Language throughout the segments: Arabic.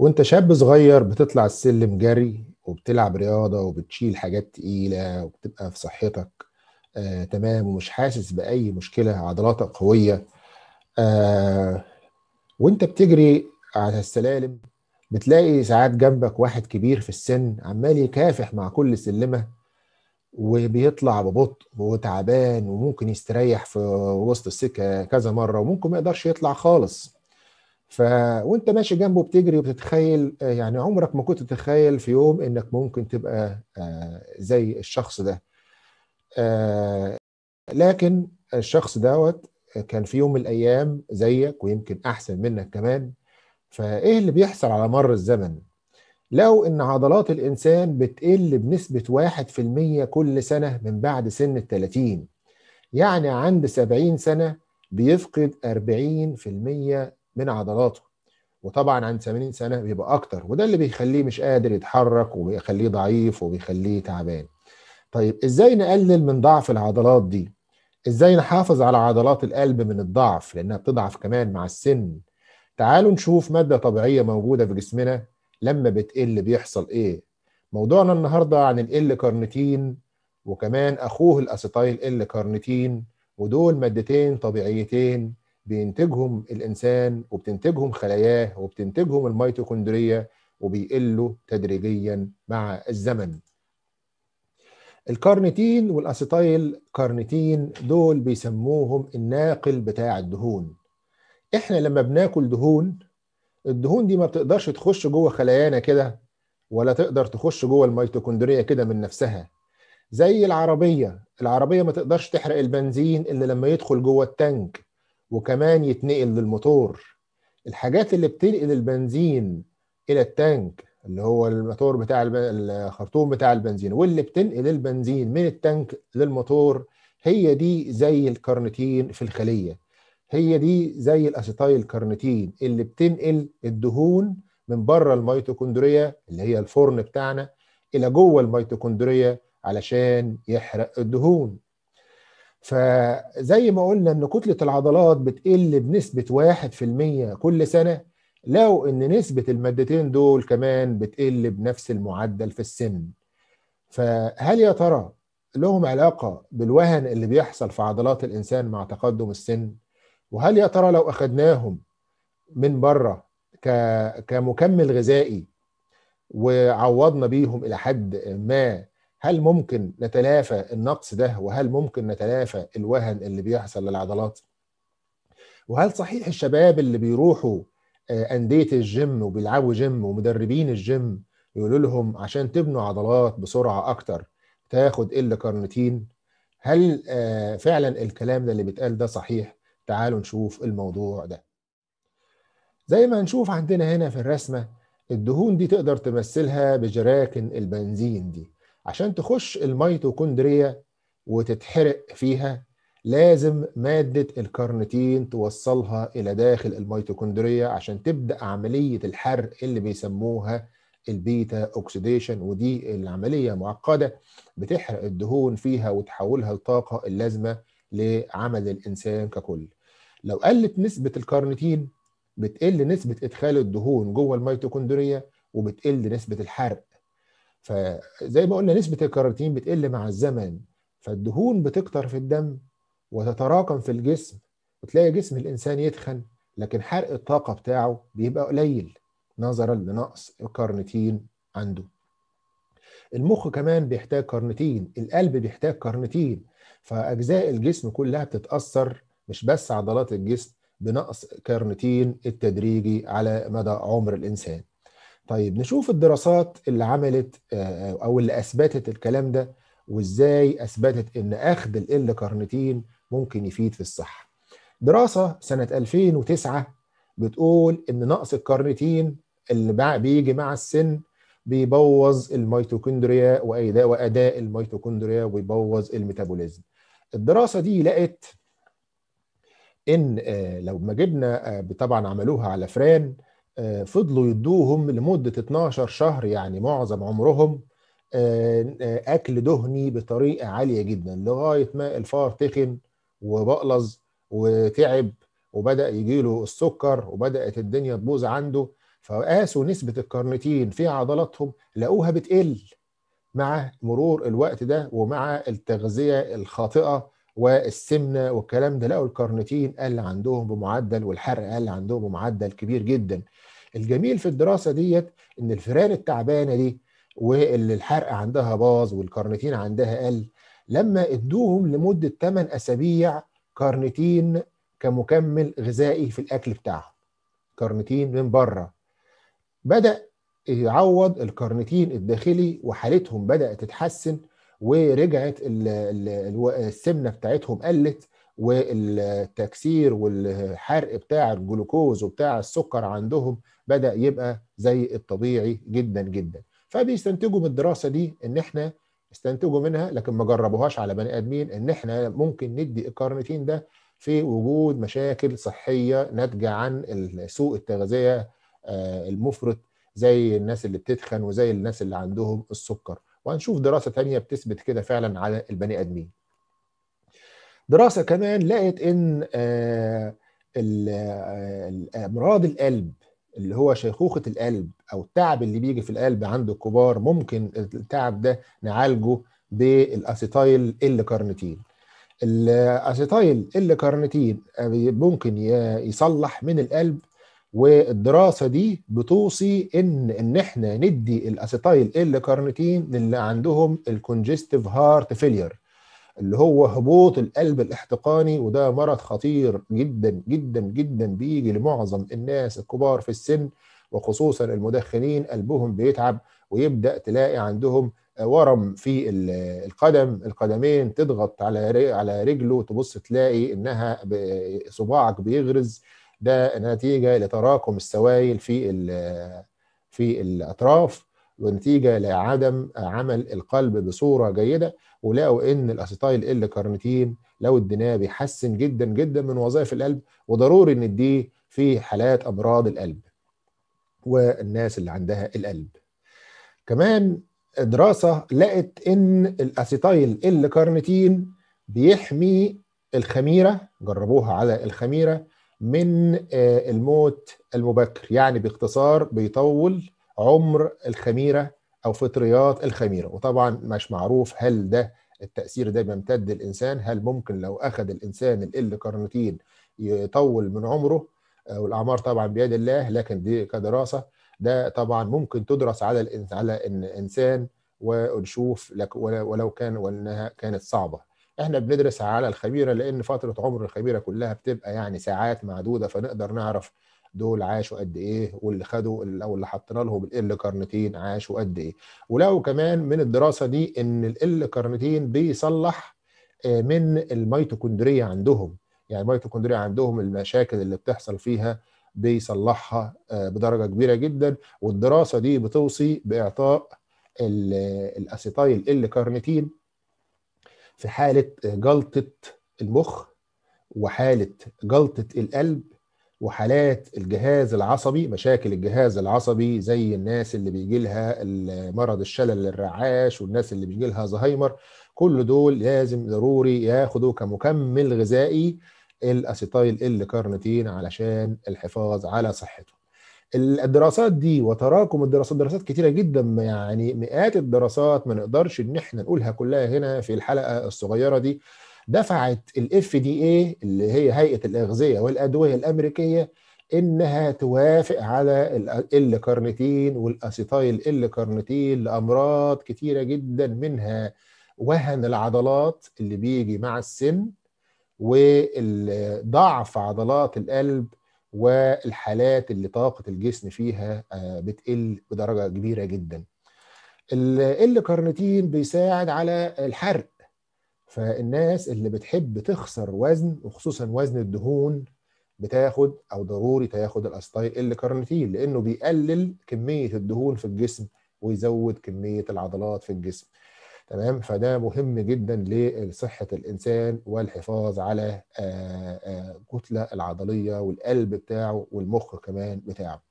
وانت شاب صغير بتطلع السلم جري وبتلعب رياضه وبتشيل حاجات تقيله وبتبقى في صحتك آه تمام ومش حاسس باي مشكله عضلاتك قويه آه وانت بتجري على السلالم بتلاقي ساعات جنبك واحد كبير في السن عمال يكافح مع كل سلمه وبيطلع ببطء وتعبان وممكن يستريح في وسط السكه كذا مره وممكن ما يقدرش يطلع خالص ف وانت ماشي جنبه بتجري وبتتخيل آه، يعني عمرك ما كنت تتخيل في يوم انك ممكن تبقى آه، زي الشخص ده آه، لكن الشخص دوت كان في يوم من الايام زيك ويمكن احسن منك كمان فايه اللي بيحصل على مر الزمن لو ان عضلات الانسان بتقل بنسبه 1% كل سنه من بعد سن الثلاثين 30 يعني عند 70 سنه بيفقد 40% من عضلاته وطبعا عند 80 سنه بيبقى اكتر وده اللي بيخليه مش قادر يتحرك وبيخليه ضعيف وبيخليه تعبان طيب ازاي نقلل من ضعف العضلات دي ازاي نحافظ على عضلات القلب من الضعف لانها بتضعف كمان مع السن تعالوا نشوف ماده طبيعيه موجوده في جسمنا لما بتقل بيحصل ايه موضوعنا النهارده عن ال كارنتين وكمان اخوه الاسيتايل ال كارنتين ودول مادتين طبيعيتين بينتجهم الانسان وبتنتجهم خلاياه وبتنتجهم الميتوكوندرية وبيقلوا تدريجيا مع الزمن الكارنيتين والاسيتايل كارنيتين دول بيسموهم الناقل بتاع الدهون احنا لما بناكل دهون الدهون دي ما بتقدرش تخش جوه خلايانا كده ولا تقدر تخش جوه الميتوكوندرية كده من نفسها زي العربيه العربيه ما تقدرش تحرق البنزين الا لما يدخل جوه التانك وكمان يتنقل للموتور الحاجات اللي بتنقل البنزين الى التانك اللي هو الموتور بتاع الخرطوم بتاع البنزين واللي بتنقل البنزين من التانك للموتور هي دي زي الكارنتين في الخليه هي دي زي الاسيتايل كارنتين اللي بتنقل الدهون من بره الميتوكوندريا اللي هي الفرن بتاعنا الى جوه الميتوكوندريا علشان يحرق الدهون فزي ما قلنا ان كتله العضلات بتقل بنسبه 1% كل سنه لو ان نسبه المادتين دول كمان بتقل بنفس المعدل في السن فهل يا ترى لهم علاقه بالوهن اللي بيحصل في عضلات الانسان مع تقدم السن وهل يا ترى لو اخدناهم من بره كمكمل غذائي وعوضنا بيهم الى حد ما هل ممكن نتلافى النقص ده وهل ممكن نتلافى الوهن اللي بيحصل للعضلات وهل صحيح الشباب اللي بيروحوا آه، أندية الجيم وبيلعبوا جيم ومدربين الجيم يقولوا لهم عشان تبنوا عضلات بسرعة أكتر تاخد ال كارنتين هل آه، فعلا الكلام ده اللي بيتقال ده صحيح تعالوا نشوف الموضوع ده زي ما نشوف عندنا هنا في الرسمة الدهون دي تقدر تمثلها بجراكن البنزين دي عشان تخش الميتوكوندريا وتتحرق فيها لازم مادة الكارنتين توصلها إلى داخل الميتوكوندريا عشان تبدأ عملية الحرق اللي بيسموها البيتا أوكسيديشن ودي العملية معقدة بتحرق الدهون فيها وتحولها لطاقة اللازمة لعمل الإنسان ككل لو قلت نسبة الكارنتين بتقل نسبة إدخال الدهون جوه الميتوكوندريا وبتقل نسبة الحرق فزي ما قلنا نسبه الكيراتين بتقل مع الزمن فالدهون بتكتر في الدم وتتراكم في الجسم وتلاقي جسم الانسان يتخن لكن حرق الطاقه بتاعه بيبقى قليل نظرا لنقص الكارنيتين عنده المخ كمان بيحتاج كارنيتين القلب بيحتاج كارنيتين فاجزاء الجسم كلها بتتاثر مش بس عضلات الجسم بنقص كارنيتين التدريجي على مدى عمر الانسان طيب نشوف الدراسات اللي عملت آه، آه، او اللي اثبتت الكلام ده وازاي اثبتت ان اخذ ال كارنيتين ممكن يفيد في الصحه. دراسه سنه 2009 بتقول ان نقص الكارنيتين اللي بيجي مع السن بيبوظ الميتوكوندريا واداء واداء الميتوكوندريا ويبوظ الميتابوليزم. الدراسه دي لقت ان آه، لو ما جبنا طبعا عملوها على فران آه، فضلوا يدوهم لمدة 12 شهر يعني معظم عمرهم آه، آه، أكل دهني بطريقة عالية جدا لغاية ما الفار تخن وبقلظ وتعب وبدأ يجيله السكر وبدأت الدنيا تبوظ عنده فقاسوا نسبة الكارنيتين في عضلاتهم لقوها بتقل مع مرور الوقت ده ومع التغذية الخاطئة والسمنه والكلام ده لقوا الكارنيتين قل عندهم بمعدل والحرق قل عندهم بمعدل كبير جدا الجميل في الدراسه ديت ان الفئران التعبانه دي واللي الحرق عندها باظ والكارنيتين عندها قل لما ادوهم لمده 8 اسابيع كارنيتين كمكمل غذائي في الاكل بتاعهم كارنيتين من بره بدا يعوض الكارنيتين الداخلي وحالتهم بدات تتحسن ورجعت السمنه بتاعتهم قلت والتكسير والحرق بتاع الجلوكوز وبتاع السكر عندهم بدا يبقى زي الطبيعي جدا جدا فبيستنتجوا من الدراسه دي ان احنا استنتجوا منها لكن ما جربوهاش على بني ادمين ان احنا ممكن ندي الكارنيتين ده في وجود مشاكل صحيه ناتجه عن سوء التغذيه آه، المفرط زي الناس اللي بتتخن وزي الناس اللي عندهم السكر وهنشوف دراسه ثانيه بتثبت كده فعلا على البني ادمين دراسه كمان لقت ان امراض آه، آه، القلب اللي هو شيخوخه القلب او التعب اللي بيجي في القلب عند الكبار ممكن التعب ده نعالجه بالاسيتايل ال كارنتين الاسيتايل ال كارنتين ممكن يصلح من القلب والدراسه دي بتوصي ان ان احنا ندي الاسيتايل ال كارنيتين للي عندهم الكونجستيف هارت فيلير اللي هو هبوط القلب الاحتقاني وده مرض خطير جدا جدا جدا بيجي لمعظم الناس الكبار في السن وخصوصا المدخنين قلبهم بيتعب ويبدا تلاقي عندهم ورم في القدم القدمين تضغط على على رجله تبص تلاقي انها صباعك بيغرز ده نتيجه لتراكم السوائل في في الاطراف ونتيجه لعدم عمل القلب بصوره جيده ولقوا ان الاسيتايل ال كارنيتين لو اديناه بيحسن جدا جدا من وظائف القلب وضروري نديه في حالات امراض القلب والناس اللي عندها القلب كمان دراسه لقت ان الاسيتايل ال كارنيتين بيحمي الخميره جربوها على الخميره من آه، الموت المبكر يعني باختصار بيطول عمر الخميرة أو فطريات الخميرة وطبعا مش معروف هل ده التأثير ده بيمتد الإنسان هل ممكن لو أخذ الإنسان الإل كارنتين يطول من عمره آه، والأعمار طبعا بيد الله لكن دي كدراسة ده طبعا ممكن تدرس على على الإنسان ونشوف ولو كان وانها كانت صعبه احنا بندرس على الخميره لان فتره عمر الخميره كلها بتبقى يعني ساعات معدوده فنقدر نعرف دول عاشوا قد ايه واللي خدوا او اللي حطينا لهم ال كارنتين عاشوا قد ايه ولو كمان من الدراسه دي ان ال كارنتين بيصلح آه، من الميتوكوندريه عندهم يعني الميتوكوندريه عندهم المشاكل اللي بتحصل فيها بيصلحها آه، بدرجه كبيره جدا والدراسه دي بتوصي باعطاء الاسيتايل ال كارنتين في حاله جلطه المخ وحاله جلطه القلب وحالات الجهاز العصبي مشاكل الجهاز العصبي زي الناس اللي بيجي لها مرض الشلل الرعاش والناس اللي بيجي لها زهايمر كل دول لازم ضروري ياخدوا كمكمل غذائي الاسيتايل ال كارنتين علشان الحفاظ على صحته الدراسات دي وتراكم الدراسات دراسات كتيره جدا يعني مئات الدراسات ما نقدرش ان احنا نقولها كلها هنا في الحلقه الصغيره دي دفعت الـ FDA اللي هي هيئه الاغذيه والادويه الامريكيه انها توافق على ال كارنيتين والاسيتايل ال كارنيتين لامراض كتيره جدا منها وهن العضلات اللي بيجي مع السن وضعف عضلات القلب والحالات اللي طاقه الجسم فيها آه، بتقل بدرجه كبيره جدا ال الكارنيتين بيساعد على الحرق فالناس اللي بتحب تخسر وزن وخصوصا وزن الدهون بتاخد او ضروري تاخد الاستاي ال كارنيتين لانه بيقلل كميه الدهون في الجسم ويزود كميه العضلات في الجسم تمام فده مهم جدا لصحه الانسان والحفاظ على الكتله آه، آه، العضليه والقلب بتاعه والمخ كمان بتاعه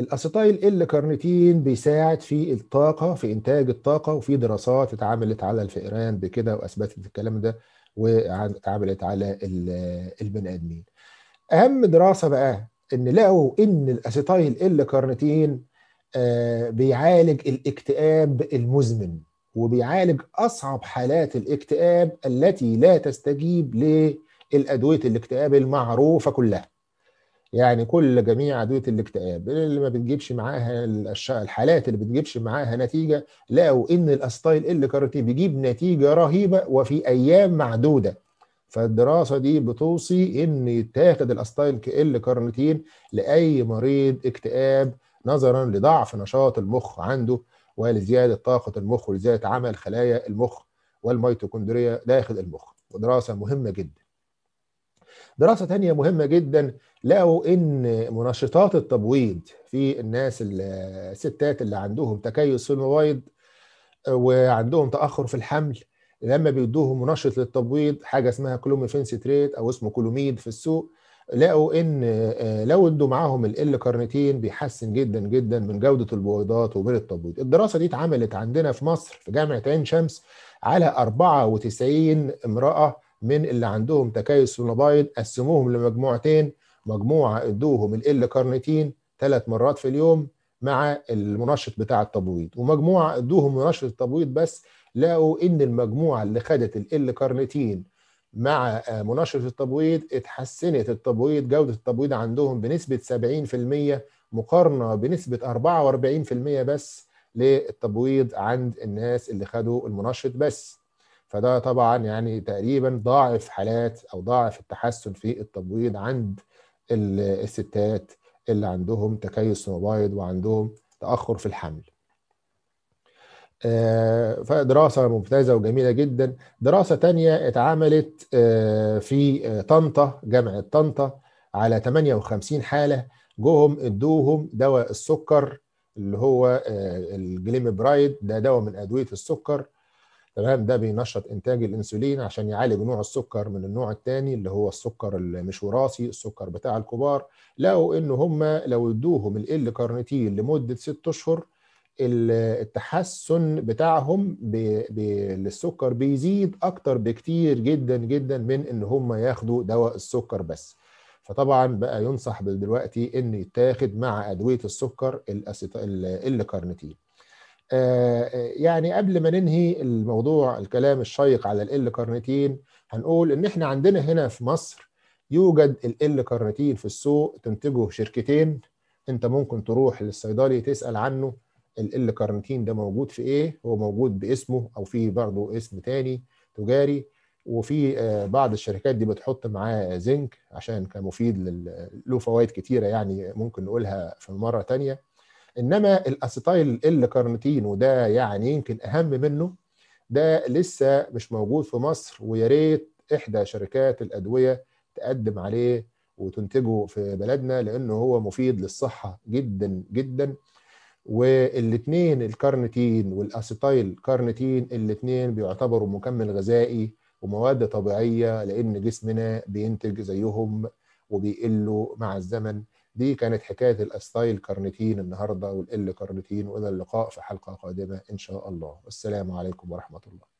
الاسيتايل ال كارنيتين بيساعد في الطاقه في انتاج الطاقه وفي دراسات اتعملت على الفئران بكده واثبتت الكلام ده واتعملت على البني ادمين اهم دراسه بقى ان لقوا ان الاسيتايل ال كارنيتين آه، بيعالج الاكتئاب المزمن وبيعالج اصعب حالات الاكتئاب التي لا تستجيب للادويه الاكتئاب المعروفه كلها يعني كل جميع ادويه الاكتئاب اللي ما بتجيبش معاها الحالات اللي بتجيبش معاها نتيجه لقوا ان الاستايل ال كاروتين بيجيب نتيجه رهيبه وفي ايام معدوده فالدراسه دي بتوصي ان يتاخد الاستايل ال كارنيتين لاي مريض اكتئاب نظرا لضعف نشاط المخ عنده ولزياده طاقه المخ ولزياده عمل خلايا المخ والميتوكوندريا داخل المخ ودراسه مهمه جدا دراسة تانية مهمة جدا لقوا إن منشطات التبويض في الناس الستات اللي عندهم تكيس في المبايض آه، وعندهم تأخر في الحمل لما بيدوهم منشط للتبويض حاجة اسمها كلوميفين ستريت أو اسمه كلوميد في السوق لقوا ان آه، لو ادوا معاهم ال كارنيتين بيحسن جدا جدا من جوده البويضات ومن التبويض الدراسه دي اتعملت عندنا في مصر في جامعه عين شمس على 94 امراه من اللي عندهم تكيس ونبايض قسموهم لمجموعتين مجموعه ادوهم ال كارنيتين ثلاث مرات في اليوم مع المنشط بتاع التبويض ومجموعه ادوهم منشط التبويض بس لقوا ان المجموعه اللي خدت ال كارنيتين مع آه، مناشره التبويض اتحسنت التبويض جوده التبويض عندهم بنسبه 70% مقارنه بنسبه 44% بس للتبويض عند الناس اللي خدوا المنشط بس فده طبعا يعني تقريبا ضاعف حالات او ضاعف التحسن في التبويض عند الستات اللي عندهم تكيس مبايض وعندهم تاخر في الحمل آه، فدراسة ممتازة وجميلة جدا دراسة تانية اتعملت آه، في آه، طنطا جامعة طنطا على 58 حالة جوهم ادوهم دواء السكر اللي هو برايد ده دواء من أدوية السكر تمام ده بينشط انتاج الانسولين عشان يعالج نوع السكر من النوع الثاني اللي هو السكر المش وراثي السكر بتاع الكبار لقوا ان هم لو ادوهم ال كارنيتين لمده 6 اشهر التحسن بتاعهم للسكر بيزيد اكتر بكتير جدا جدا من ان هم ياخدوا دواء السكر بس فطبعا بقى ينصح دلوقتي ان يتاخد مع ادويه السكر الكارنيتين آه، آه، يعني قبل ما ننهي الموضوع الكلام الشيق على ال كارنيتين هنقول ان احنا عندنا هنا في مصر يوجد ال كارنيتين في السوق تنتجه شركتين انت ممكن تروح للصيدلي تسال عنه ال كارنتين ده موجود في ايه هو موجود باسمه او في برضه اسم تاني تجاري وفي آه، بعض الشركات دي بتحط معاه زنك عشان كمفيد له فوائد كتيره يعني ممكن نقولها في مره تانية انما الاسيتايل ال كارنتين وده يعني يمكن اهم منه ده لسه مش موجود في مصر ويا ريت احدى شركات الادويه تقدم عليه وتنتجه في بلدنا لانه هو مفيد للصحه جدا جدا والاثنين الكارنتين والاسيتايل كارنتين الاثنين بيعتبروا مكمل غذائي ومواد طبيعيه لان جسمنا بينتج زيهم وبيقلوا مع الزمن دي كانت حكايه الاستايل كارنتين النهارده والال كارنتين والى اللقاء في حلقه قادمه ان شاء الله والسلام عليكم ورحمه الله